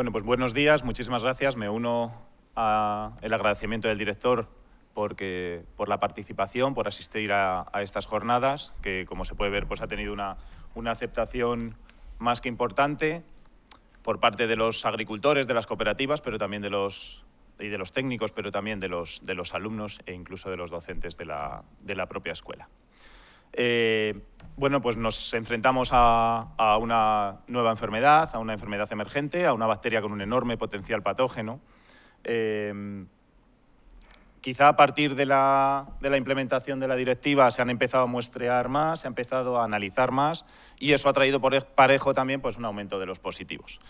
Bueno, pues buenos días, muchísimas gracias. Me uno al agradecimiento del director por la participación, por asistir a, estas jornadas, que como se puede ver pues ha tenido una, aceptación más que importante por parte de los agricultores, de las cooperativas, pero también de los y de los técnicos, pero también de los, alumnos e incluso de los docentes de la propia escuela. Eh, bueno, pues nos enfrentamos a, una nueva enfermedad, a una enfermedad emergente, a una bacteria con un enorme potencial patógeno. Eh, quizá a partir de la, implementación de la directiva se han empezado a muestrear más, se ha empezado a analizar más y eso ha traído por e, parejo también pues, un aumento de los positivos.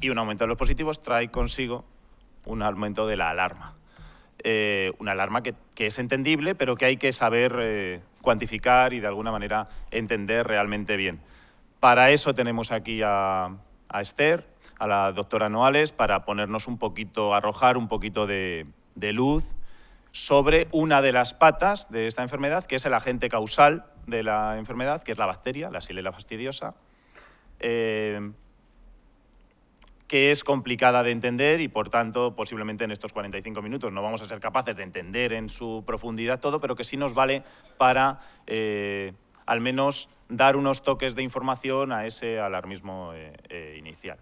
Y un aumento de los positivos trae consigo un aumento de la alarma. Eh, una alarma que, es entendible, pero que hay que saber cuantificar y de alguna manera entender realmente bien. Para eso tenemos aquí a, Esther, a la doctora Noales, para ponernos un poquito, arrojar un poquito de, luz sobre una de las patas de esta enfermedad, que es el agente causal de la enfermedad, que es la bacteria, la silela fastidiosa. Eh, que es complicada de entender y, por tanto, posiblemente en estos 45 minutos no vamos a ser capaces de entender en su profundidad todo, pero que sí nos vale para eh, al menos dar unos toques de información a ese alarmismo eh, eh, inicial.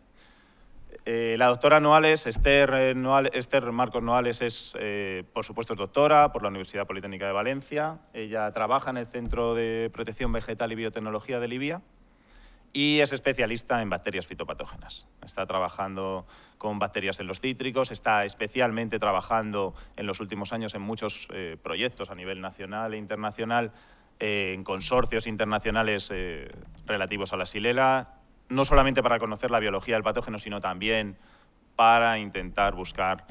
la doctora Noales, Esther, Marcos Noales, es, por supuesto, doctora por la Universidad Politécnica de Valencia. Ella trabaja en el Centro de Protección Vegetal y Biotecnología de Libia y es especialista en bacterias fitopatógenas. Está trabajando con bacterias en los cítricos, está especialmente trabajando en los últimos años en muchos eh, proyectos a nivel nacional e internacional, eh, en consorcios internacionales eh, relativos a la silela, no solamente para conocer la biología del patógeno, sino también para intentar buscar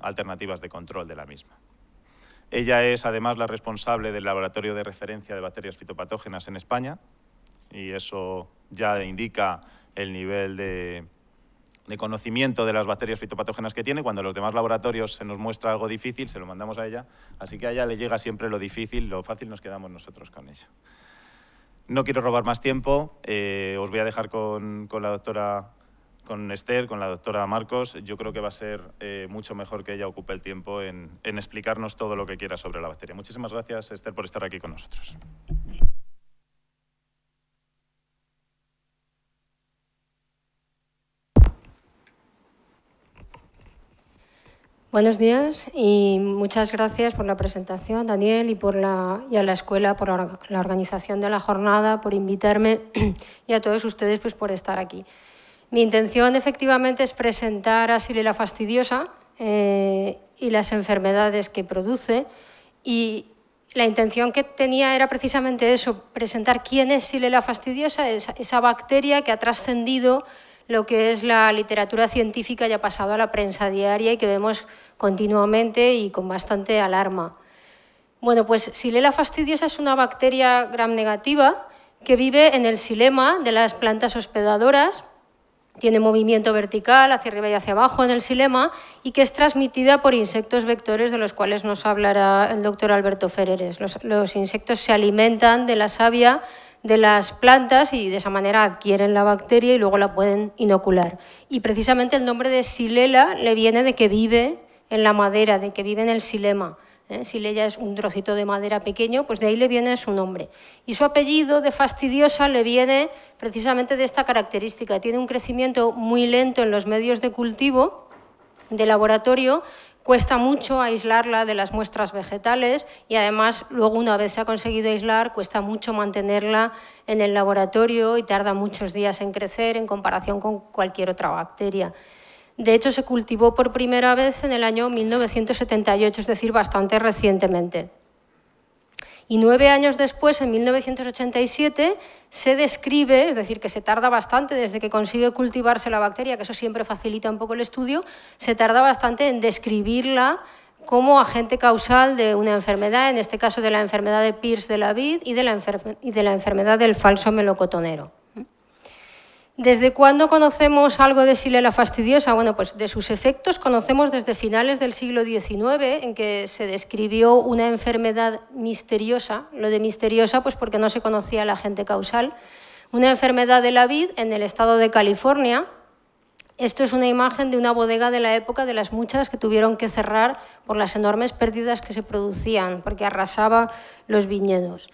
alternativas de control de la misma. Ella es además la responsable del laboratorio de referencia de bacterias fitopatógenas en España, y eso ya indica el nivel de, conocimiento de las bacterias fitopatógenas que tiene. Cuando en los demás laboratorios se nos muestra algo difícil, se lo mandamos a ella. Así que a ella le llega siempre lo difícil, lo fácil nos quedamos nosotros con ella. No quiero robar más tiempo. Eh, os voy a dejar con, la doctora, con Esther, con la doctora Marcos. Yo creo que va a ser eh, mucho mejor que ella ocupe el tiempo en explicarnos todo lo que quiera sobre la bacteria. Muchísimas gracias, Esther, por estar aquí con nosotros. Buenos días y muchas gracias por la presentación, Daniel, y, por la, a la escuela por la organización de la jornada, por invitarme y a todos ustedes pues, por estar aquí. Mi intención efectivamente es presentar a Silela fastidiosa eh, y las enfermedades que produce y la intención que tenía era precisamente eso, presentar quién es Silela fastidiosa, esa bacteria que ha trascendido lo que es la literatura científica ya ha pasado a la prensa diaria y que vemos continuamente y con bastante alarma. Bueno, pues Xylella fastidiosa es una bacteria gram negativa que vive en el xilema de las plantas hospedadoras, tiene movimiento vertical hacia arriba y hacia abajo en el xilema y que es transmitida por insectos vectores de los cuales nos hablará el doctor Alberto Ferreres. los insectos se alimentan de la savia de las plantas y de esa manera adquieren la bacteria y luego la pueden inocular. Y precisamente el nombre de silela le viene de que vive en la madera, de que vive en el silema. ¿Eh? es un trocito de madera pequeño, pues de ahí le viene su nombre. Y su apellido de fastidiosa le viene precisamente de esta característica. Tiene un crecimiento muy lento en los medios de cultivo, de laboratorio, Cuesta mucho aislarla de las muestras vegetales y además luego una vez se ha conseguido aislar cuesta mucho mantenerla en el laboratorio y tarda muchos días en crecer en comparación con cualquier otra bacteria. De hecho, se cultivó por primera vez en el año 1978, es decir, bastante recientemente. Y nueve años después, en 1987, se describe, es decir, que se tarda bastante desde que consigue cultivarse la bacteria, que eso siempre facilita un poco el estudio, se tarda bastante en describirla como agente causal de una enfermedad, en este caso de la enfermedad de Pierce de la vid y de la, y de la enfermedad del falso melocotonero. ¿Desde cuándo conocemos algo de Silela fastidiosa? Bueno, pues de sus efectos conocemos desde finales del siglo XIX, en que se describió una enfermedad misteriosa, lo de misteriosa pues porque no se conocía la gente causal, una enfermedad de la vid en el estado de California. Esto es una imagen de una bodega de la época de las muchas que tuvieron que cerrar por las enormes pérdidas que se producían, porque arrasaba los viñedos.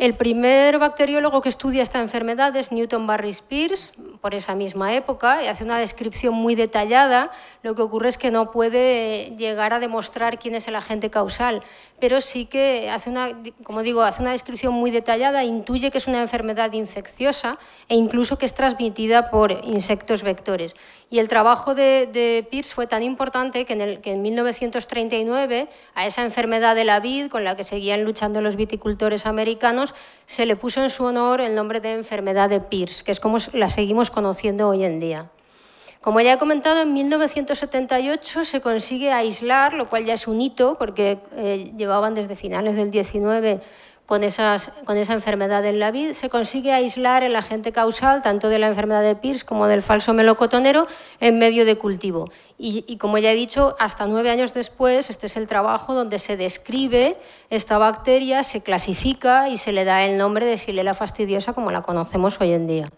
El primer bacteriólogo que estudia esta enfermedad es Newton Barry Spears, por esa misma época, y hace una descripción muy detallada. Lo que ocurre es que no puede llegar a demostrar quién es el agente causal, pero sí que hace una, como digo, hace una descripción muy detallada, intuye que es una enfermedad infecciosa e incluso que es transmitida por insectos vectores. Y el trabajo de, Pierce fue tan importante que en, el, que en 1939, a esa enfermedad de la vid con la que seguían luchando los viticultores americanos, se le puso en su honor el nombre de enfermedad de Pierce, que es como la seguimos conociendo hoy en día. Como ya he comentado, en 1978 se consigue aislar, lo cual ya es un hito, porque eh, llevaban desde finales del 19 con, esas, con esa enfermedad en la vid, se consigue aislar el agente causal tanto de la enfermedad de Pierce como del falso melocotonero en medio de cultivo. Y, y, como ya he dicho, hasta nueve años después, este es el trabajo donde se describe esta bacteria, se clasifica y se le da el nombre de Xylella fastidiosa como la conocemos hoy en día.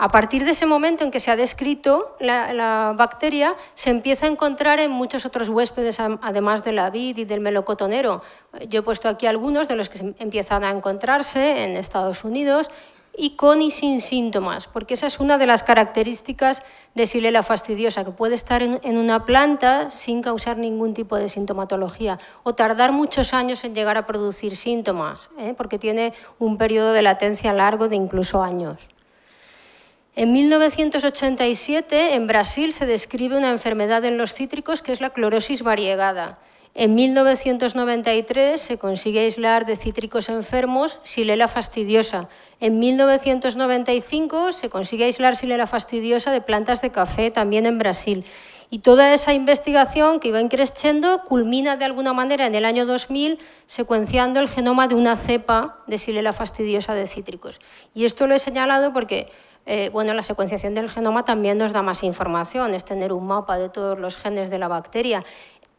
A partir de ese momento en que se ha descrito la, bacteria, se empieza a encontrar en muchos otros huéspedes, además de la vid y del melocotonero. Eh, yo he puesto aquí algunos de los que empiezan a encontrarse en Estados Unidos y con y sin síntomas, porque esa es una de las características de Silela fastidiosa, que puede estar en, una planta sin causar ningún tipo de sintomatología o tardar muchos años en llegar a producir síntomas, ¿eh? porque tiene un periodo de latencia largo de incluso años. En 1987, en Brasil, se describe una enfermedad en los cítricos que es la clorosis variegada. En 1993 se consigue aislar de cítricos enfermos Silela fastidiosa. En 1995 se consigue aislar Silela fastidiosa de plantas de café también en Brasil. Y toda esa investigación que iba creciendo culmina de alguna manera en el año 2000 secuenciando el genoma de una cepa de Silela fastidiosa de cítricos. Y esto lo he señalado porque eh, bueno, la secuenciación del genoma también nos da más información, es tener un mapa de todos los genes de la bacteria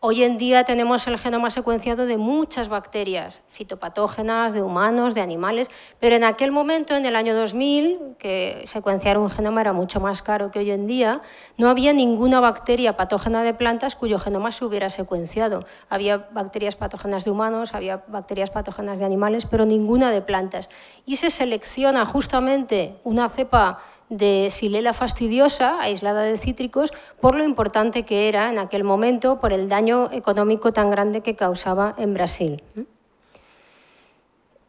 Hoy en día tenemos el genoma secuenciado de muchas bacterias, fitopatógenas, de humanos, de animales, pero en aquel momento, en el año 2000, que secuenciar un genoma era mucho más caro que hoy en día, no había ninguna bacteria patógena de plantas cuyo genoma se hubiera secuenciado. Había bacterias patógenas de humanos, había bacterias patógenas de animales, pero ninguna de plantas. Y se selecciona justamente una cepa de Silela fastidiosa, aislada de cítricos, por lo importante que era en aquel momento, por el daño económico tan grande que causaba en Brasil.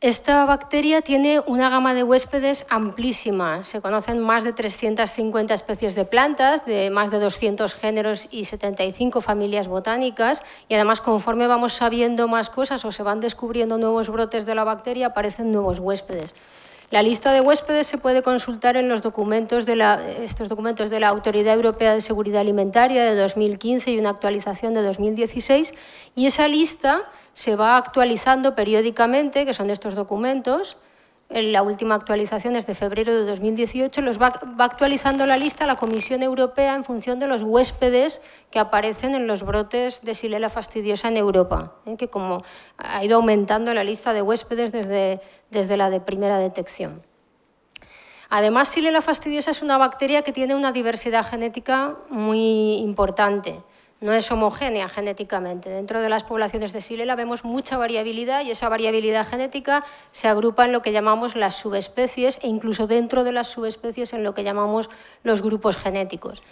Esta bacteria tiene una gama de huéspedes amplísima. Se conocen más de 350 especies de plantas, de más de 200 géneros y 75 familias botánicas. Y además, conforme vamos sabiendo más cosas o se van descubriendo nuevos brotes de la bacteria, aparecen nuevos huéspedes. La lista de huéspedes se puede consultar en los documentos de la, estos documentos de la Autoridad Europea de Seguridad Alimentaria de 2015 y una actualización de 2016, y esa lista se va actualizando periódicamente, que son estos documentos, la última actualización es de febrero de 2018, los va, actualizando la lista la Comisión Europea en función de los huéspedes que aparecen en los brotes de Silela fastidiosa en Europa, ¿eh? que como ha ido aumentando la lista de huéspedes desde, la de primera detección. Además, Silela fastidiosa es una bacteria que tiene una diversidad genética muy importante no es homogénea genéticamente. Dentro de las poblaciones de Silela vemos mucha variabilidad y esa variabilidad genética se agrupa en lo que llamamos las subespecies e incluso dentro de las subespecies en lo que llamamos los grupos genéticos.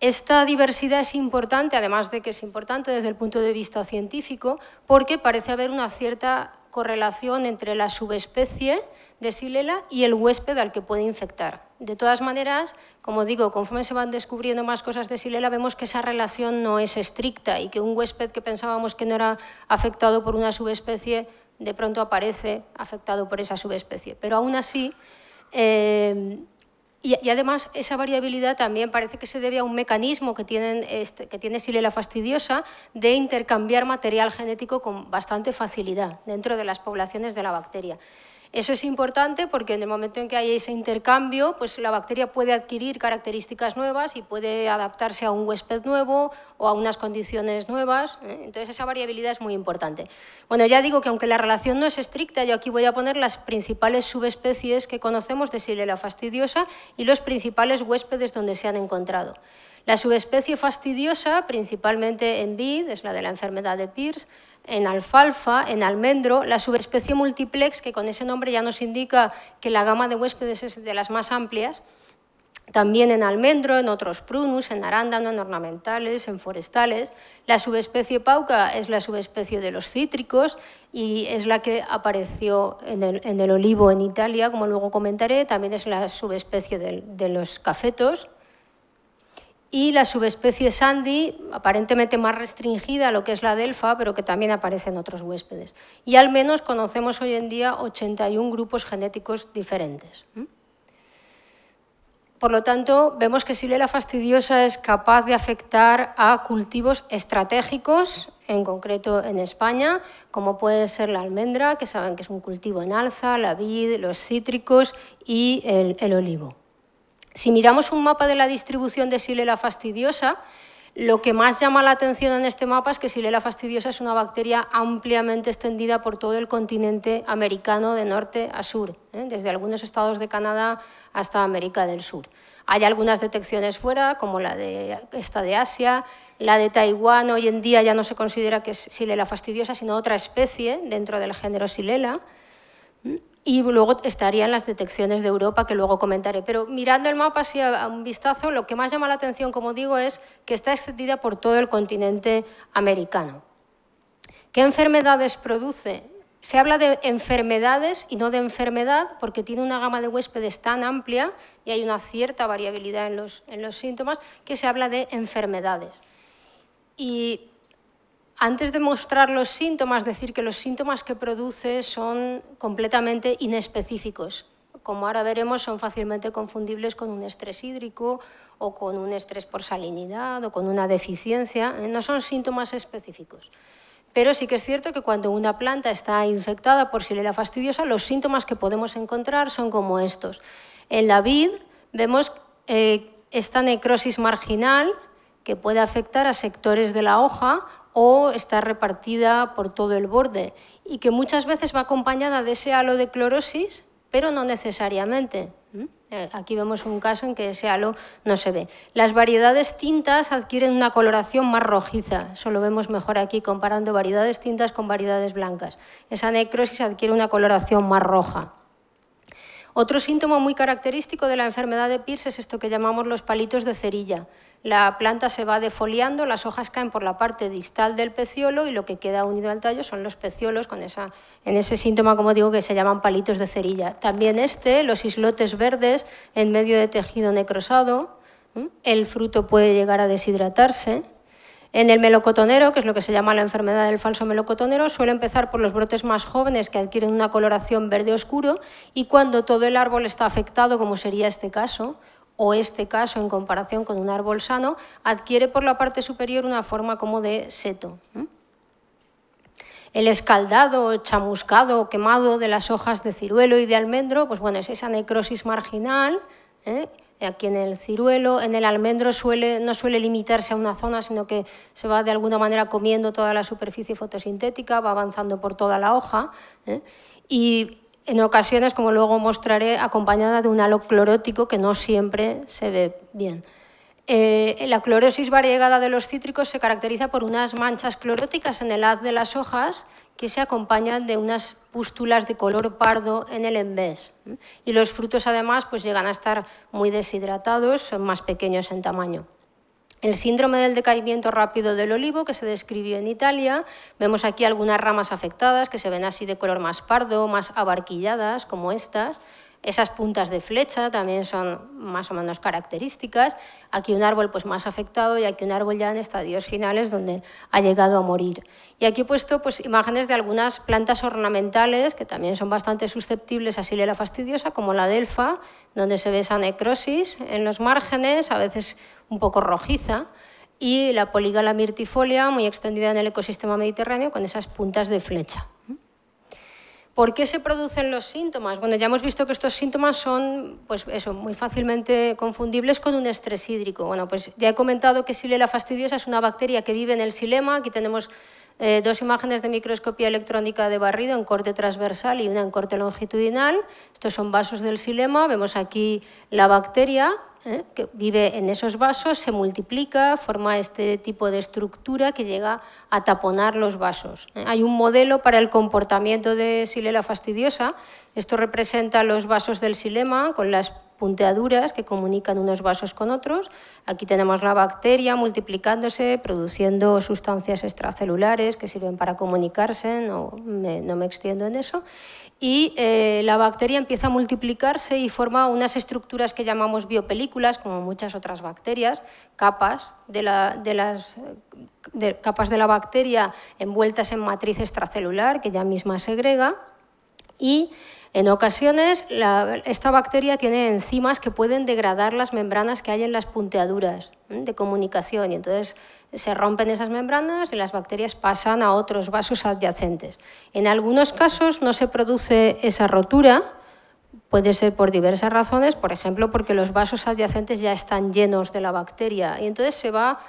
Esta diversidad es importante, además de que es importante desde el punto de vista científico, porque parece haber una cierta correlación entre la subespecie de Silela y el huésped al que puede infectar. De todas maneras, como digo, conforme se van descubriendo más cosas de Silela, vemos que esa relación no es estricta y que un huésped que pensábamos que no era afectado por una subespecie, de pronto aparece afectado por esa subespecie. Pero aún así, eh, y, además esa variabilidad también parece que se debe a un mecanismo este, que tiene Silela fastidiosa de intercambiar material genético con bastante facilidad dentro de las poblaciones de la bacteria. Eso es importante porque en el momento en que hay ese intercambio, pues la bacteria puede adquirir características nuevas y puede adaptarse a un huésped nuevo o a unas condiciones nuevas. ¿eh? Entonces esa variabilidad es muy importante. Bueno, ya digo que aunque la relación no es estricta, yo aquí voy a poner las principales subespecies que conocemos de la fastidiosa y los principales huéspedes donde se han encontrado. La subespecie fastidiosa, principalmente en vid, es la de la enfermedad de Pierce, en alfalfa, en almendro, la subespecie multiplex, que con ese nombre ya nos indica que la gama de huéspedes es de las más amplias, también en almendro, en otros prunus, en arándano, en ornamentales, en forestales. La subespecie pauca es la subespecie de los cítricos y es la que apareció en el, olivo en Italia, como luego comentaré, también es la subespecie de los cafetos y la subespecie Sandy, aparentemente más restringida a lo que es la delfa, pero que también aparece en otros huéspedes. Y al menos conocemos hoy en día 81 grupos genéticos diferentes. Por lo tanto, vemos que Silela fastidiosa es capaz de afectar a cultivos estratégicos, en concreto en España, como puede ser la almendra, que saben que es un cultivo en alza, la vid, los cítricos y el, el olivo. Si miramos un mapa de la distribución de Xylella fastidiosa, lo que más llama la atención en este mapa es que Xylella fastidiosa es una bacteria ampliamente extendida por todo el continente americano de norte a sur, ¿eh? desde algunos estados de Canadá hasta América del Sur. Hay algunas detecciones fuera, como la de esta de Asia, la de Taiwán hoy en día ya no se considera que es Xylella fastidiosa, sino otra especie dentro del género Xylella. ¿eh? y luego estarían las detecciones de Europa, que luego comentaré. Pero mirando el mapa así a un vistazo, lo que más llama la atención, como digo, es que está extendida por todo el continente americano. ¿Qué enfermedades produce? Se habla de enfermedades y no de enfermedad, porque tiene una gama de huéspedes tan amplia y hay una cierta variabilidad en los, en los síntomas, que se habla de enfermedades. Y antes de mostrar los síntomas, decir que los síntomas que produce son completamente inespecíficos. Como ahora veremos, son fácilmente confundibles con un estrés hídrico o con un estrés por salinidad o con una deficiencia. ¿eh? No son síntomas específicos. Pero sí que es cierto que cuando una planta está infectada por silela fastidiosa, los síntomas que podemos encontrar son como estos. En la vid vemos eh, esta necrosis marginal que puede afectar a sectores de la hoja o está repartida por todo el borde y que muchas veces va acompañada de ese halo de clorosis, pero no necesariamente. Eh, aquí vemos un caso en que ese halo no se ve. Las variedades tintas adquieren una coloración más rojiza, eso lo vemos mejor aquí comparando variedades tintas con variedades blancas. Esa necrosis adquiere una coloración más roja. Otro síntoma muy característico de la enfermedad de Pierce es esto que llamamos los palitos de cerilla. La planta se va defoliando, las hojas caen por la parte distal del peciolo y lo que queda unido al tallo son los peciolos con esa, en ese síntoma, como digo, que se llaman palitos de cerilla. También este, los islotes verdes en medio de tejido necrosado, el fruto puede llegar a deshidratarse. En el melocotonero, que es lo que se llama la enfermedad del falso melocotonero, suele empezar por los brotes más jóvenes que adquieren una coloración verde oscuro y cuando todo el árbol está afectado, como sería este caso, o este caso en comparación con un árbol sano, adquiere por la parte superior una forma como de seto. El escaldado, chamuscado, quemado de las hojas de ciruelo y de almendro, pues bueno, es esa necrosis marginal. ¿eh? Aquí en el ciruelo, en el almendro suele, no suele limitarse a una zona, sino que se va de alguna manera comiendo toda la superficie fotosintética, va avanzando por toda la hoja. ¿eh? Y en ocasiones, como luego mostraré, acompañada de un halo clorótico que no siempre se ve bien. Eh, la clorosis variegada de los cítricos se caracteriza por unas manchas cloróticas en el haz de las hojas que se acompañan de unas pústulas de color pardo en el envés. Y los frutos además pues llegan a estar muy deshidratados, son más pequeños en tamaño. El síndrome del decaimiento rápido del olivo que se describió en Italia, vemos aquí algunas ramas afectadas que se ven así de color más pardo, más abarquilladas como estas, esas puntas de flecha también son más o menos características. Aquí un árbol pues, más afectado y aquí un árbol ya en estadios finales donde ha llegado a morir. Y aquí he puesto pues, imágenes de algunas plantas ornamentales que también son bastante susceptibles a Silela fastidiosa, como la delfa, donde se ve esa necrosis en los márgenes, a veces un poco rojiza, y la polígala mirtifolia muy extendida en el ecosistema mediterráneo con esas puntas de flecha. ¿Por qué se producen los síntomas? Bueno, ya hemos visto que estos síntomas son pues muy fácilmente confundibles con un estrés hídrico. Bueno, pues ya he comentado que silela fastidiosa es una bacteria que vive en el silema. Aquí tenemos eh, dos imágenes de microscopía electrónica de barrido en corte transversal y una en corte longitudinal. Estos son vasos del silema. Vemos aquí la bacteria eh, que vive en esos vasos, se multiplica, forma este tipo de estructura que llega a taponar los vasos. Eh. hay un modelo para el comportamiento de silela fastidiosa. Esto representa los vasos del silema con las punteaduras que comunican unos vasos con otros. Aquí tenemos la bacteria multiplicándose, produciendo sustancias extracelulares que sirven para comunicarse, no me, extiendo en eso. Y eh, la bacteria empieza a multiplicarse y forma unas estructuras que llamamos biopelículas, como muchas otras bacterias, capas de, la, de las capas de la bacteria envueltas en matriz extracelular que ella misma segrega. Y en ocasiones, esta bacteria tiene enzimas que pueden degradar las membranas que hay en las punteaduras de comunicación y entonces se rompen esas membranas y las bacterias pasan a otros vasos adyacentes. En algunos casos no se produce esa rotura, Puede ser por diversas razones, por ejemplo, porque los vasos adyacentes ya están llenos de la bacteria y entonces se va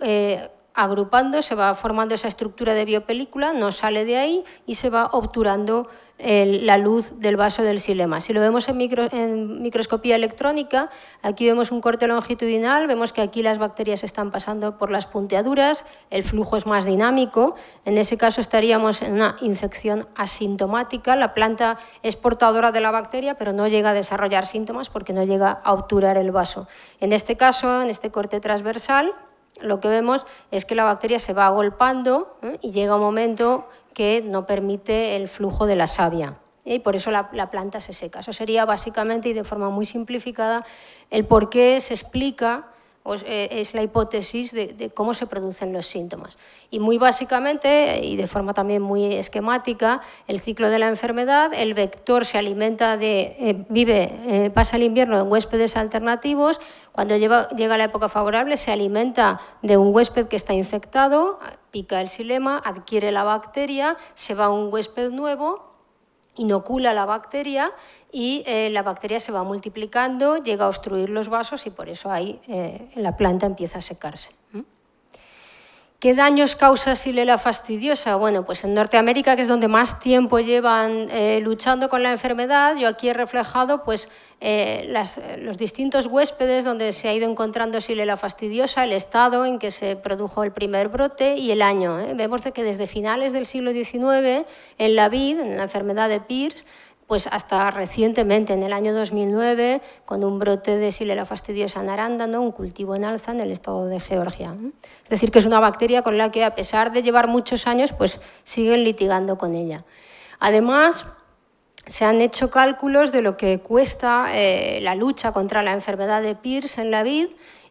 eh, agrupando, se va formando esa estructura de biopelícula, no sale de ahí y se va obturando la luz del vaso del silema. Si lo vemos en, microscopía electrónica, aquí vemos un corte longitudinal, vemos que aquí las bacterias están pasando por las punteaduras, el flujo es más dinámico, en ese caso estaríamos en una infección asintomática, la planta es portadora de la bacteria, pero no llega a desarrollar síntomas porque no llega a obturar el vaso. En este caso, en este corte transversal, lo que vemos es que la bacteria se va agolpando ¿eh? y llega un momento que no permite el flujo de la savia. ¿eh? Y por eso la, la, planta se seca. Eso sería básicamente y de forma muy simplificada el por qué se explica eh, es la hipótesis de, cómo se producen los síntomas. Y muy básicamente, eh, y de forma también muy esquemática, el ciclo de la enfermedad, el vector se alimenta de, eh, vive, pasa el invierno en huéspedes alternativos, cuando llega la época favorable se alimenta de un huésped que está infectado, pica el silema, adquiere la bacteria, se va a un huésped nuevo, inocula la bacteria y eh, la bacteria se va multiplicando, llega a obstruir los vasos y por eso ahí eh, la planta empieza a secarse. ¿Qué daños causa Silela fastidiosa? Bueno, pues en Norteamérica, que es donde más tiempo llevan eh, luchando con la enfermedad, yo aquí he reflejado pues, eh, los distintos huéspedes donde se ha ido encontrando Silela fastidiosa, el estado en que se produjo el primer brote y el año. ¿eh? Vemos que desde finales del siglo XIX, en la vid, en la enfermedad de Pierce, pues hasta recientemente, en el año 2009, con un brote de Silela fastidiosa narándano, un cultivo en alza en el estado de Georgia. Es decir, que es una bacteria con la que, a pesar de llevar muchos años, pues siguen litigando con ella. Además, se han hecho cálculos de lo que cuesta eh, la lucha contra la enfermedad de Pierce en la vid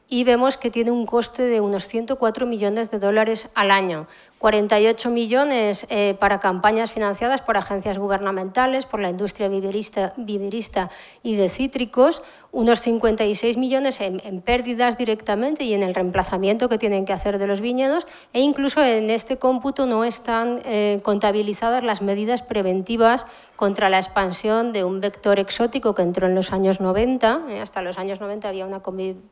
y vemos que tiene un coste de unos 104 millones de dólares al año, 48 millones eh, para campañas financiadas por agencias gubernamentales, por la industria viverista y de cítricos, unos 56 millones en, pérdidas directamente y en el reemplazamiento que tienen que hacer de los viñedos e incluso en este cómputo no están eh, contabilizadas las medidas preventivas contra la expansión de un vector exótico que entró en los años 90, eh, hasta los años 90 había una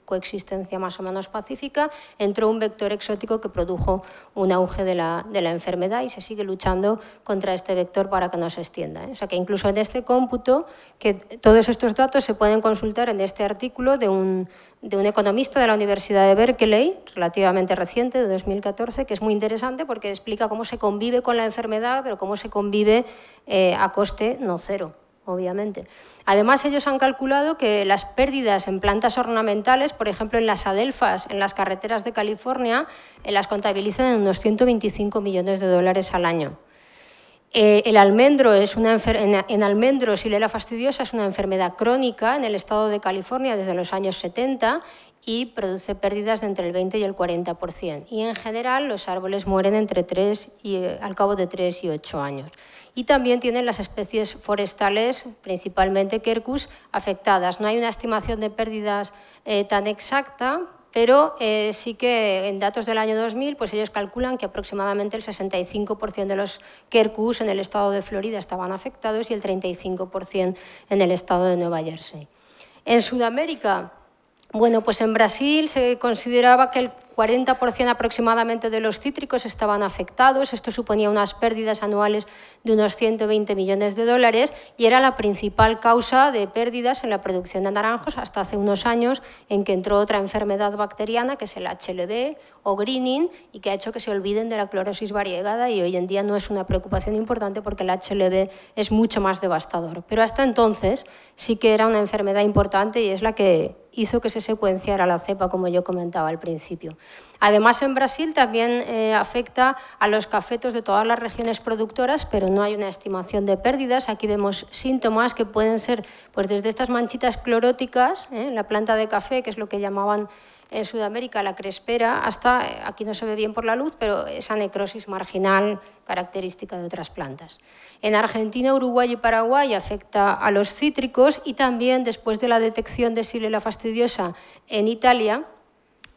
coexistencia más o menos pacífica, entró un vector exótico que produjo un auge de la, de la enfermedad y se sigue luchando contra este vector para que no se extienda. Eh. O sea que incluso en este cómputo, que todos estos datos se pueden consultar de en este artículo de un, economista de la Universidad de Berkeley, relativamente reciente, de 2014, que es muy interesante porque explica cómo se convive con la enfermedad, pero cómo se convive eh, a coste no cero obviamente. Además, ellos han calculado que las pérdidas en plantas ornamentales, por ejemplo, en las adelfas, en las carreteras de California, eh, las contabilizan en unos 125 millones de dólares al año. Eh, el almendro es una en, almendros y fastidiosa es una enfermedad crónica en el estado de California desde los años 70 y produce pérdidas de entre el 20 y el 40%. Y en general los árboles mueren entre 3 y, eh, al cabo de 3 y 8 años. Y también tienen las especies forestales, principalmente Quercus, afectadas. No hay una estimación de pérdidas eh, tan exacta, pero eh, sí que en datos del año 2000 pues ellos calculan que aproximadamente el 65% de los Kerkus en el estado de Florida estaban afectados y el 35% en el estado de Nueva Jersey. En Sudamérica, bueno, pues en Brasil se consideraba que el 40% aproximadamente de los cítricos estaban afectados. Esto suponía unas pérdidas anuales de unos 120 millones de dólares y era la principal causa de pérdidas en la producción de naranjos hasta hace unos años en que entró otra enfermedad bacteriana que es el HLB o greening y que ha hecho que se olviden de la clorosis variegada y hoy en día no es una preocupación importante porque el HLB es mucho más devastador. Pero hasta entonces sí que era una enfermedad importante y es la que hizo que se secuenciara la cepa, como yo comentaba al principio. Además, en Brasil también eh, afecta a los cafetos de todas las regiones productoras, pero no hay una estimación de pérdidas. Aquí vemos síntomas que pueden ser pues, desde estas manchitas cloróticas eh, en la planta de café, que es lo que llamaban en Sudamérica la crespera, hasta eh, aquí no se ve bien por la luz, pero esa necrosis marginal característica de otras plantas. En Argentina, Uruguay y Paraguay afecta a los cítricos y también después de la detección de Xylella fastidiosa en Italia,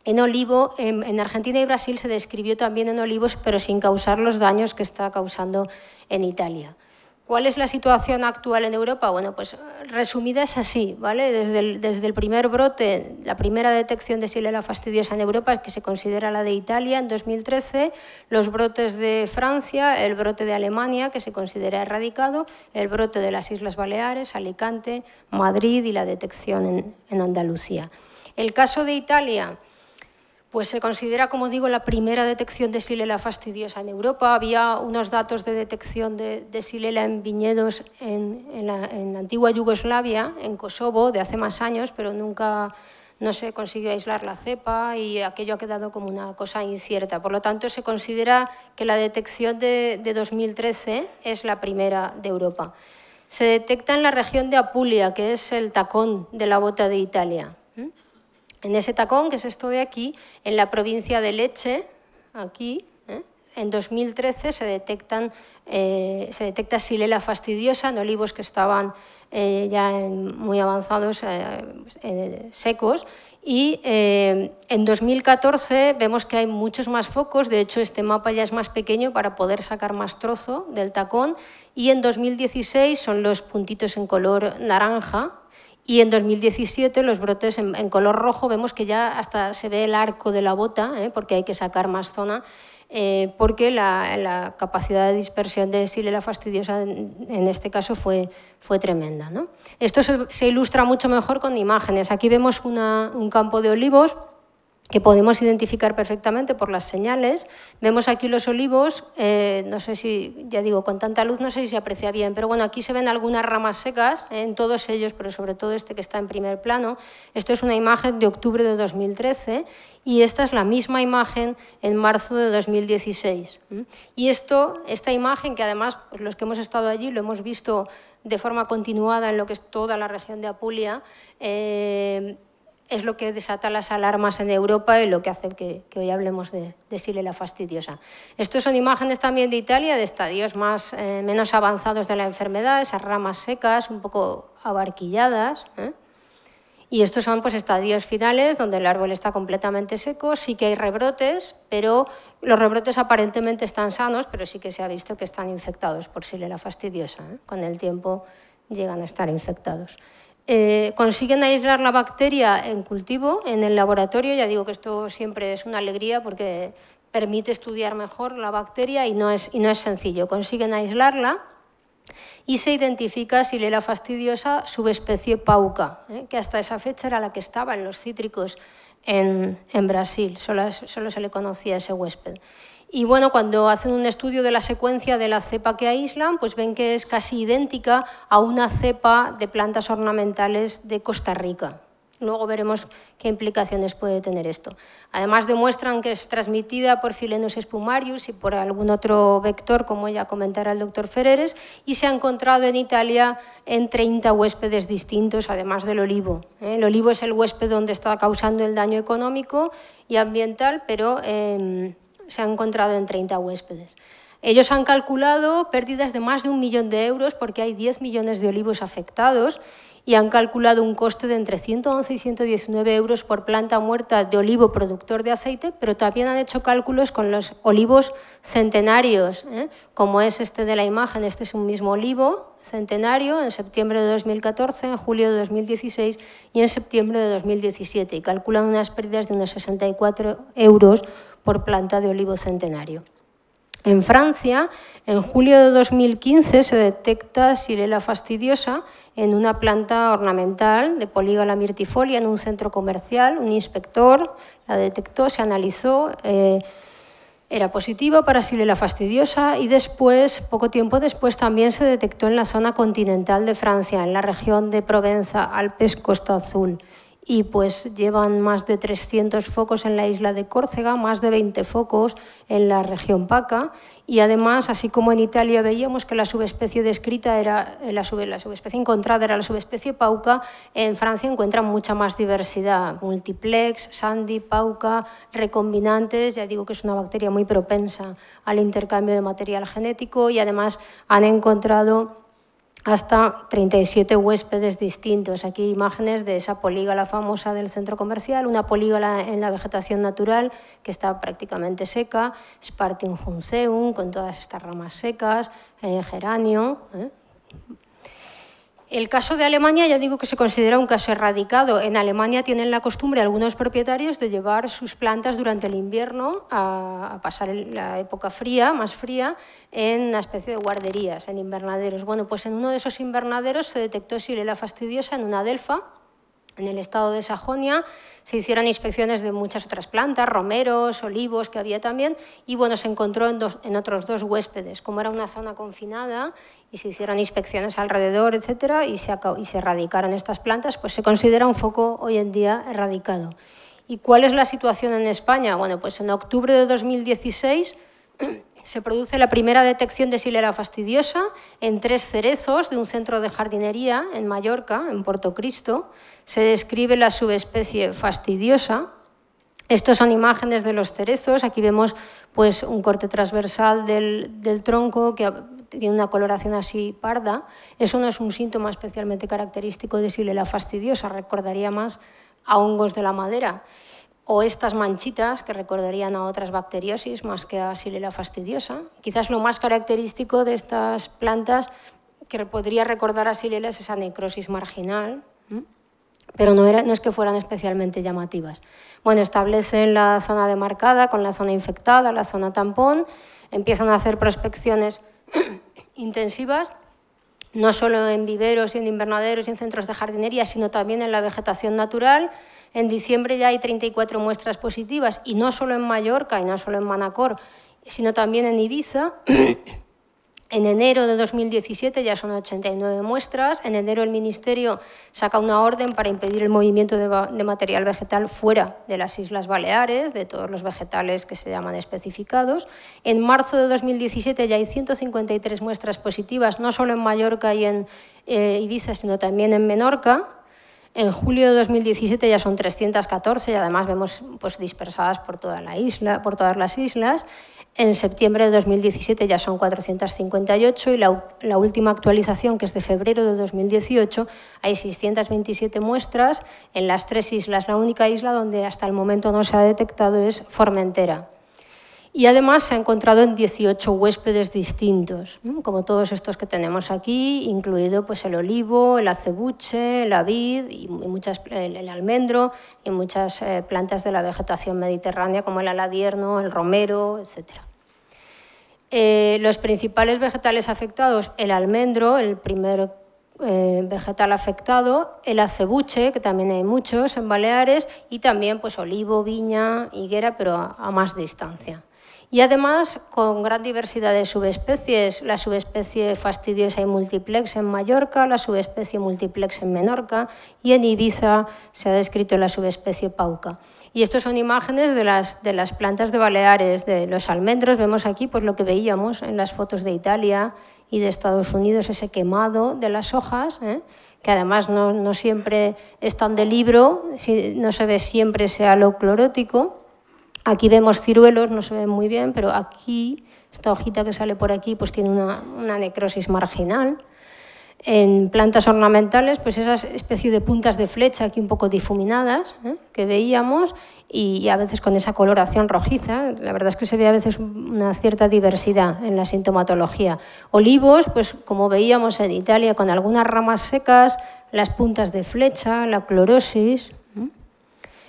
en olivo, en Argentina y Brasil se describió también en olivos, pero sin causar los daños que está causando en Italia. ¿Cuál es la situación actual en Europa? Bueno, pues eh, resumida es así, ¿vale? Desde el, primer brote, la primera detección de silela fastidiosa en Europa, que se considera la de Italia en 2013, los brotes de Francia, el brote de Alemania, que se considera erradicado, el brote de las Islas Baleares, Alicante, Madrid y la detección en, en Andalucía. El caso de Italia pues se considera, como digo, la primera detección de Xylella fastidiosa en Europa. Había unos datos de detección de, de en viñedos en, la, antigua Yugoslavia, en Kosovo, de hace más años, pero nunca no se consiguió aislar la cepa y aquello ha quedado como una cosa incierta. Por lo tanto, se considera que la detección de 2013 es la primera de Europa. Se detecta en la región de Apulia, que es el tacón de la bota de Italia en ese tacón, que es esto de aquí, en la provincia de Leche, aquí, ¿eh? en 2013 se, detectan, eh, se detecta silela fastidiosa en olivos que estaban eh, ya muy avanzados, secos, y en 2014 vemos que hay muchos más focos, de hecho este mapa ya es más pequeño para poder sacar más trozo del tacón, y en 2016 son los puntitos en color naranja, y en 2017 los brotes en, color rojo vemos que ya hasta se ve el arco de la bota, ¿eh? porque hay que sacar más zona, eh, porque la, capacidad de dispersión de silela fastidiosa en, este caso fue, fue tremenda. Esto se, ilustra mucho mejor con imágenes. Aquí vemos un campo de olivos que podemos identificar perfectamente por las señales. Vemos aquí los olivos, eh, no sé si, ya digo, con tanta luz no sé si se aprecia bien, pero bueno, aquí se ven algunas ramas secas en todos ellos, pero sobre todo este que está en primer plano. Esto es una imagen de octubre de 2013 y esta es la misma imagen en marzo de 2016. Y esto, esta imagen que además pues, los que hemos estado allí lo hemos visto de forma continuada en lo que es toda la región de Apulia, eh, es lo que desata las alarmas en Europa y lo que hace que, hoy hablemos de, de Sile fastidiosa. Estos son imágenes también de Italia, de estadios más, eh, menos avanzados de la enfermedad, esas ramas secas, un poco abarquilladas. ¿eh? Y estos son pues, estadios finales donde el árbol está completamente seco, sí que hay rebrotes, pero los rebrotes aparentemente están sanos, pero sí que se ha visto que están infectados por Sile fastidiosa. ¿eh? Con el tiempo llegan a estar infectados. Eh, consiguen aislar la bacteria en cultivo, en el laboratorio. Ya digo que esto siempre es una alegría porque permite estudiar mejor la bacteria y no es, sencillo. Consiguen aislarla y se identifica si le la fastidiosa subespecie pauca, eh, que hasta esa fecha era la que estaba en los cítricos en, Brasil, solo, solo se le conocía ese huésped. Y bueno, cuando hacen un estudio de la secuencia de la cepa que aíslan, pues ven que es casi idéntica a una cepa de plantas ornamentales de Costa Rica. Luego veremos qué implicaciones puede tener esto. Además, demuestran que es transmitida por Filenus espumarius y por algún otro vector, como ya comentará el doctor Ferreres, y se ha encontrado en Italia en 30 huéspedes distintos, además del olivo. ¿eh? El olivo es el huésped donde está causando el daño económico y ambiental, pero em, se ha encontrado en 30 huéspedes. Ellos han calculado pérdidas de más de un millón de euros porque hay 10 millones de olivos afectados y han calculado un coste de entre 111 y 119 euros por planta muerta de olivo productor de aceite, pero también han hecho cálculos con los olivos centenarios, ¿eh? como es este de la imagen, este es un mismo olivo centenario en septiembre de 2014, en julio de 2016 y en septiembre de 2017, y calculan unas pérdidas de unos 64 euros por planta de olivo centenario. En Francia, en julio de 2015 se detecta Sirela fastidiosa en una planta ornamental de polígala mirtifolia en un centro comercial. Un inspector la detectó, se analizó, eh, era positiva para Sirela fastidiosa y después, poco tiempo después, también se detectó en la zona continental de Francia, en la región de Provenza, Alpes, Costa Azul y pues llevan más de 300 focos en la isla de Córcega, más de 20 focos en la región Paca y además, así como en Italia veíamos que la subespecie descrita era eh, la, la subespecie encontrada era la subespecie Pauca, en Francia encuentran mucha más diversidad, multiplex, sandy, Pauca, recombinantes, ya digo que es una bacteria muy propensa al intercambio de material genético y además han encontrado hasta 37 huéspedes distintos. Aquí imágenes de esa polígala famosa del centro comercial, una polígala en la vegetación natural que está prácticamente seca, Spartium junceum con todas estas ramas secas, eh, geranio, eh, el caso de Alemania ya digo que se considera un caso erradicado. En Alemania tienen la costumbre algunos propietarios de llevar sus plantas durante el invierno a, pasar la época fría, más fría, en una especie de guarderías, en invernaderos. Bueno, pues en uno de esos invernaderos se detectó Silela fastidiosa en una delfa en el estado de Sajonia se hicieron inspecciones de muchas otras plantas, romeros, olivos que había también, y bueno, se encontró en, en otros dos huéspedes, como era una zona confinada y se hicieron inspecciones alrededor, etcétera, y se, y se erradicaron estas plantas, pues se considera un foco hoy en día erradicado. ¿Y cuál es la situación en España? Bueno, pues en octubre de 2016 se produce la primera detección de Silera fastidiosa en tres cerezos de un centro de jardinería en Mallorca, en Puerto Cristo. Se describe la subespecie fastidiosa. Estos son imágenes de los cerezos. Aquí vemos pues, un corte transversal del, tronco que tiene una coloración así parda. Eso no es un síntoma especialmente característico de silela fastidiosa, recordaría más a hongos de la madera o estas manchitas que recordarían a otras bacteriosis más que a silela fastidiosa. Quizás lo más característico de estas plantas que podría recordar a Silela es esa necrosis marginal, pero no, no es que fueran especialmente llamativas. Bueno, establecen la zona demarcada con la zona infectada, la zona tampón, empiezan a hacer prospecciones intensivas no solo en viveros y en invernaderos y en centros de jardinería, sino también en la vegetación natural, en diciembre ya hay 34 muestras positivas y no solo en Mallorca y no solo en Manacor, sino también en Ibiza. En enero de 2017 ya son 89 muestras. En enero el Ministerio saca una orden para impedir el movimiento de, material vegetal fuera de las Islas Baleares, de todos los vegetales que se llaman especificados. En marzo de 2017 ya hay 153 muestras positivas, no solo en Mallorca y en eh, Ibiza, sino también en Menorca. En julio de 2017 ya son 314 y además vemos pues, dispersadas por, toda la isla, por todas las islas. En septiembre de 2017 ya son 458 y la, la, última actualización, que es de febrero de 2018, hay 627 muestras en las tres islas. La única isla donde hasta el momento no se ha detectado es Formentera y además se ha encontrado en 18 huéspedes distintos, como todos estos que tenemos aquí, incluido pues, el olivo, el acebuche, la vid, y muchas, el, almendro y muchas eh, plantas de la vegetación mediterránea como el aladierno, el romero, etc. Eh, los principales vegetales afectados, el almendro, el primer eh, vegetal afectado, el acebuche, que también hay muchos en Baleares, y también pues olivo, viña, higuera, pero a más distancia. Y además, con gran diversidad de subespecies, la subespecie fastidiosa y multiplex en Mallorca, la subespecie multiplex en Menorca y en Ibiza se ha descrito la subespecie pauca. Y estas son imágenes de las, de las plantas de Baleares, de los almendros. Vemos aquí pues, lo que veíamos en las fotos de Italia y de Estados Unidos, ese quemado de las hojas, ¿eh? que además no, no siempre están de libro, no se ve siempre ese halo clorótico. Aquí vemos ciruelos, no se ven muy bien, pero aquí, esta hojita que sale por aquí, pues tiene una, necrosis marginal. En plantas ornamentales, pues esas especie de puntas de flecha aquí un poco difuminadas ¿eh? que veíamos y, a veces con esa coloración rojiza. La verdad es que se ve a veces una cierta diversidad en la sintomatología. Olivos, pues como veíamos en Italia, con algunas ramas secas, las puntas de flecha, la clorosis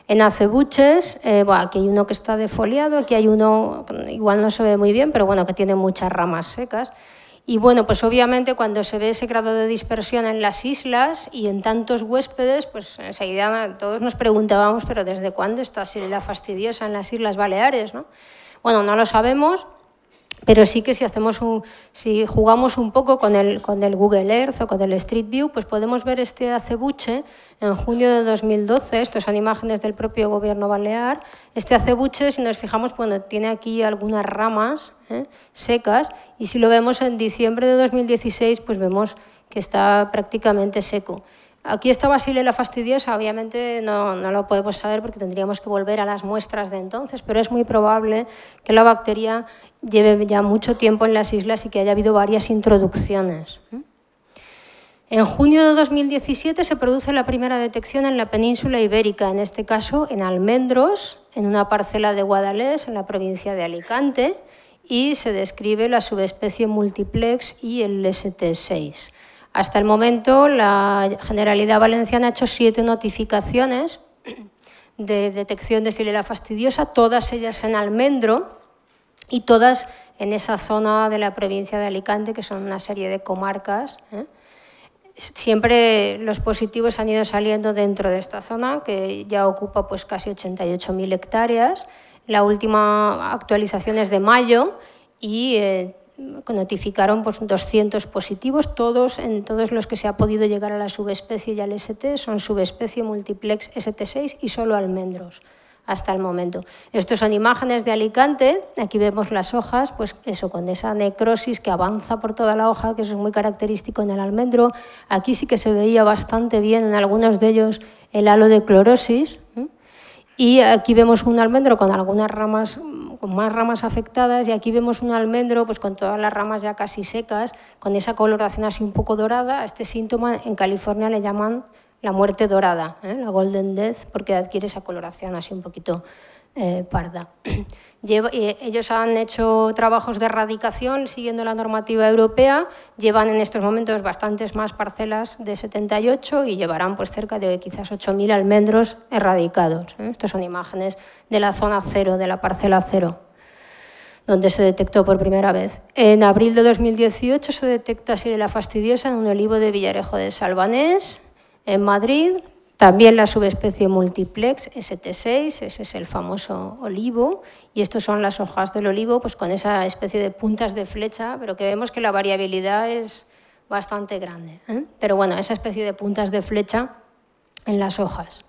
en acebuches, eh, aquí hay uno que está defoliado, aquí hay uno, igual no se ve muy bien, pero bueno, que tiene muchas ramas secas. Y bueno, pues obviamente cuando se ve ese grado de dispersión en las islas y en tantos huéspedes, pues enseguida todos nos preguntábamos, pero ¿desde cuándo está la fastidiosa en las Islas Baleares? Bueno, no lo sabemos, pero sí que si, hacemos si jugamos un poco con el, Google Earth o con el Street View, pues podemos ver este acebuche en junio de 2012, estas son imágenes del propio gobierno balear, este acebuche, si nos fijamos, tiene aquí algunas ramas ¿eh? secas y si lo vemos en diciembre de 2016, pues vemos que está prácticamente seco. Aquí está Basile la Fastidiosa, obviamente no, no, lo podemos saber porque tendríamos que volver a las muestras de entonces, pero es muy probable que la bacteria lleve ya mucho tiempo en las islas y que haya habido varias introducciones. En junio de 2017 se produce la primera detección en la península ibérica, en este caso en Almendros, en una parcela de Guadalés, en la provincia de Alicante, y se describe la subespecie multiplex y el ST6. Hasta el momento, la Generalidad Valenciana ha hecho siete notificaciones de detección de xylella fastidiosa, todas ellas en almendro y todas en esa zona de la provincia de Alicante, que son una serie de comarcas. ¿eh? Siempre los positivos han ido saliendo dentro de esta zona, que ya ocupa pues, casi 88.000 hectáreas. La última actualización es de mayo y eh, notificaron pues, 200 positivos, todos en todos los que se ha podido llegar a la subespecie y al ST son subespecie multiplex ST6 y solo almendros hasta el momento. Estos son imágenes de Alicante, aquí vemos las hojas, pues eso, con esa necrosis que avanza por toda la hoja, que es muy característico en el almendro. Aquí sí que se veía bastante bien en algunos de ellos el halo de clorosis, y aquí vemos un almendro con algunas ramas con más ramas afectadas y aquí vemos un almendro pues con todas las ramas ya casi secas, con esa coloración así un poco dorada. A este síntoma en California le llaman la muerte dorada, ¿eh? la Golden Death, porque adquiere esa coloración así un poquito eh, parda. Eh, ellos han hecho trabajos de erradicación siguiendo la normativa europea, llevan en estos momentos bastantes más parcelas de 78 y llevarán pues, cerca de quizás 8.000 almendros erradicados. ¿eh? Estas son imágenes de la zona cero, de la parcela cero donde se detectó por primera vez. En abril de 2018 se detecta Sirela fastidiosa en un olivo de Villarejo de Salvanés, en Madrid, también la subespecie multiplex ST6, ese es el famoso olivo, y estas son las hojas del olivo pues con esa especie de puntas de flecha, pero que vemos que la variabilidad es bastante grande. ¿eh? Pero bueno, esa especie de puntas de flecha en las hojas.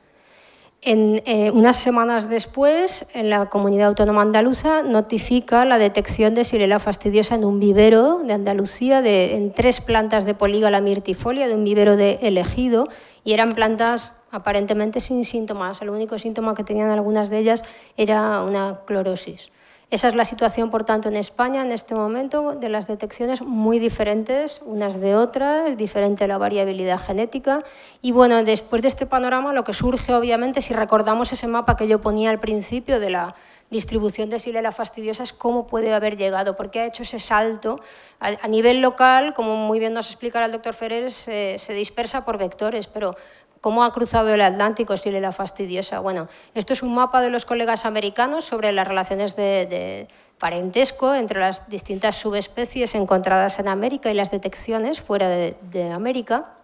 En, eh, unas semanas después, en la comunidad autónoma andaluza notifica la detección de sirela fastidiosa en un vivero de Andalucía, de, en tres plantas de polígala mirtifolia de un vivero de elegido, y eran plantas aparentemente sin síntomas. El único síntoma que tenían algunas de ellas era una clorosis. Esa es la situación, por tanto, en España en este momento, de las detecciones muy diferentes unas de otras, diferente la variabilidad genética. Y bueno, después de este panorama, lo que surge, obviamente, si recordamos ese mapa que yo ponía al principio de la distribución de Silela fastidiosa, es cómo puede haber llegado, porque ha hecho ese salto. A nivel local, como muy bien nos explicará el doctor Ferrer, se, se dispersa por vectores, pero ¿Cómo ha cruzado el Atlántico si le da fastidiosa? Bueno, esto es un mapa de los colegas americanos sobre las relaciones de, parentesco entre las distintas subespecies encontradas en América y las detecciones fuera de, América.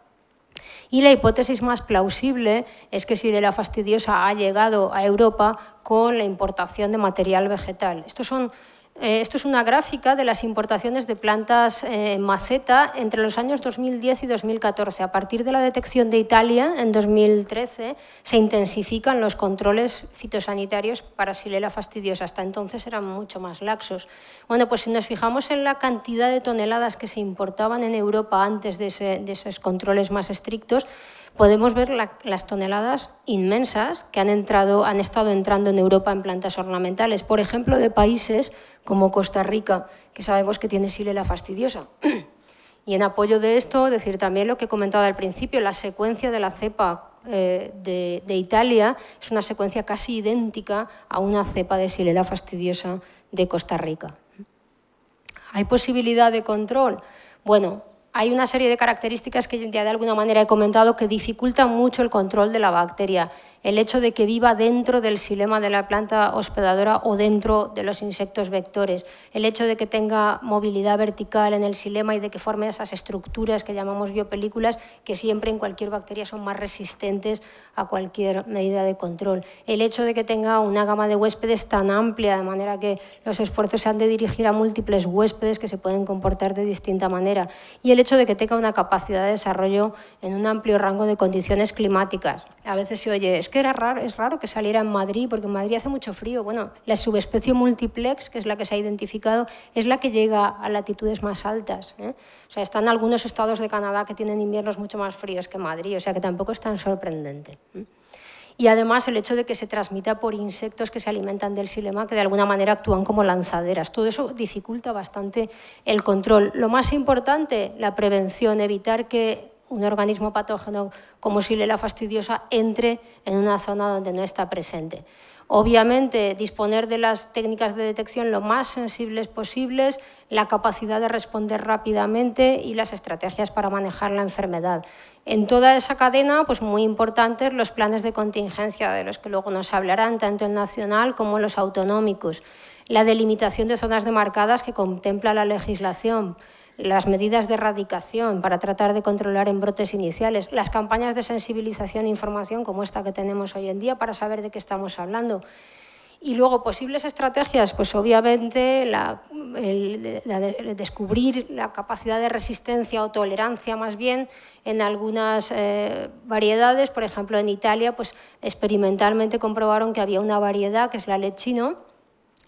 Y la hipótesis más plausible es que Sirela fastidiosa ha llegado a Europa con la importación de material vegetal. Estos son eh, esto es una gráfica de las importaciones de plantas eh, en maceta entre los años 2010 y 2014. A partir de la detección de Italia en 2013 se intensifican los controles fitosanitarios para Silela fastidiosa. Hasta entonces eran mucho más laxos. Bueno, pues si nos fijamos en la cantidad de toneladas que se importaban en Europa antes de esos controles más estrictos, podemos ver las toneladas inmensas que han, entrado, han estado entrando en Europa en plantas ornamentales, por ejemplo, de países como Costa Rica, que sabemos que tiene silela fastidiosa. Y en apoyo de esto, decir también lo que he comentado al principio, la secuencia de la cepa eh, de, de, Italia es una secuencia casi idéntica a una cepa de silela fastidiosa de Costa Rica. ¿Hay posibilidad de control? Bueno, hay una serie de características que ya de alguna manera he comentado que dificultan mucho el control de la bacteria el hecho de que viva dentro del silema de la planta hospedadora o dentro de los insectos vectores, el hecho de que tenga movilidad vertical en el silema y de que forme esas estructuras que llamamos biopelículas, que siempre en cualquier bacteria son más resistentes a cualquier medida de control, el hecho de que tenga una gama de huéspedes tan amplia, de manera que los esfuerzos se han de dirigir a múltiples huéspedes que se pueden comportar de distinta manera, y el hecho de que tenga una capacidad de desarrollo en un amplio rango de condiciones climáticas. A veces se oye, que es raro que saliera en Madrid, porque en Madrid hace mucho frío. Bueno, la subespecie multiplex, que es la que se ha identificado, es la que llega a latitudes más altas. ¿eh? O sea, están algunos estados de Canadá que tienen inviernos mucho más fríos que Madrid, o sea que tampoco es tan sorprendente. ¿eh? Y además el hecho de que se transmita por insectos que se alimentan del silema, que de alguna manera actúan como lanzaderas. Todo eso dificulta bastante el control. Lo más importante, la prevención, evitar que un organismo patógeno como Silela fastidiosa entre en una zona donde no está presente. Obviamente, disponer de las técnicas de detección lo más sensibles posibles, la capacidad de responder rápidamente y las estrategias para manejar la enfermedad. En toda esa cadena, pues muy importantes los planes de contingencia, de los que luego nos hablarán, tanto el nacional como los autonómicos, la delimitación de zonas demarcadas que contempla la legislación, las medidas de erradicación para tratar de controlar en brotes iniciales, las campañas de sensibilización e información como esta que tenemos hoy en día para saber de qué estamos hablando. Y luego, posibles estrategias, pues obviamente descubrir la capacidad de resistencia o tolerancia más bien en algunas eh, variedades. Por ejemplo, en Italia, pues experimentalmente comprobaron que había una variedad, que es la lechino,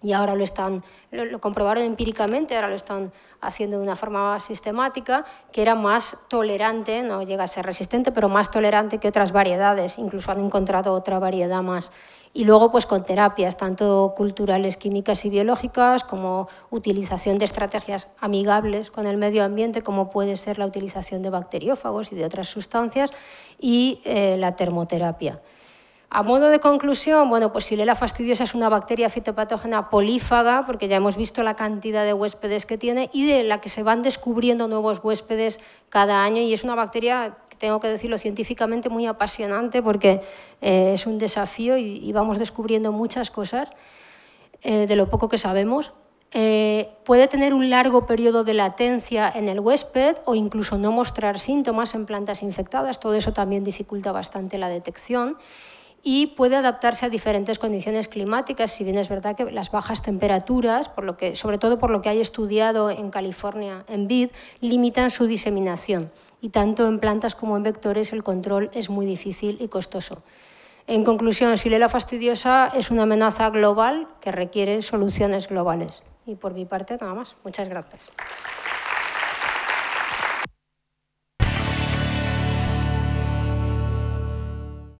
y ahora lo están lo, comprobaron empíricamente, ahora lo están haciendo de una forma sistemática, que era más tolerante, no llega a ser resistente, pero más tolerante que otras variedades, incluso han encontrado otra variedad más. Y luego pues con terapias tanto culturales, químicas y biológicas, como utilización de estrategias amigables con el medio ambiente, como puede ser la utilización de bacteriófagos y de otras sustancias, y eh, la termoterapia. A modo de conclusión, bueno, pues la fastidiosa es una bacteria fitopatógena polífaga, porque ya hemos visto la cantidad de huéspedes que tiene y de la que se van descubriendo nuevos huéspedes cada año y es una bacteria tengo que decirlo científicamente, muy apasionante porque eh, es un desafío y, vamos descubriendo muchas cosas eh, de lo poco que sabemos. Eh, puede tener un largo periodo de latencia en el huésped o incluso no mostrar síntomas en plantas infectadas. Todo eso también dificulta bastante la detección y puede adaptarse a diferentes condiciones climáticas, si bien es verdad que las bajas temperaturas, sobre todo por lo que hay estudiado en California en BID, limitan su diseminación y tanto en plantas como en vectores el control es muy difícil y costoso. En conclusión, Silela fastidiosa es una amenaza global que requiere soluciones globales. Y por mi parte, nada más. Muchas gracias.